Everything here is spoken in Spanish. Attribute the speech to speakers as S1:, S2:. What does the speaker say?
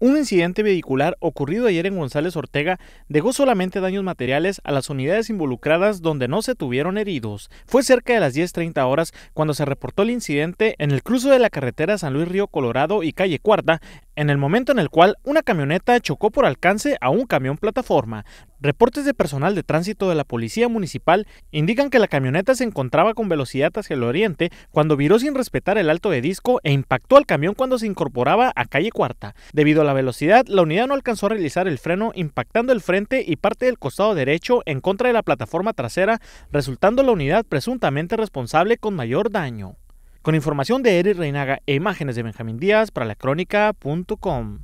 S1: Un incidente vehicular ocurrido ayer en González Ortega dejó solamente daños materiales a las unidades involucradas donde no se tuvieron heridos. Fue cerca de las 10.30 horas cuando se reportó el incidente en el cruce de la carretera San Luis Río Colorado y Calle Cuarta en el momento en el cual una camioneta chocó por alcance a un camión plataforma. Reportes de personal de tránsito de la Policía Municipal indican que la camioneta se encontraba con velocidad hacia el oriente cuando viró sin respetar el alto de disco e impactó al camión cuando se incorporaba a calle Cuarta. Debido a la velocidad, la unidad no alcanzó a realizar el freno impactando el frente y parte del costado derecho en contra de la plataforma trasera, resultando la unidad presuntamente responsable con mayor daño. Con información de Eric Reinaga e imágenes de Benjamín Díaz para la crónica.com.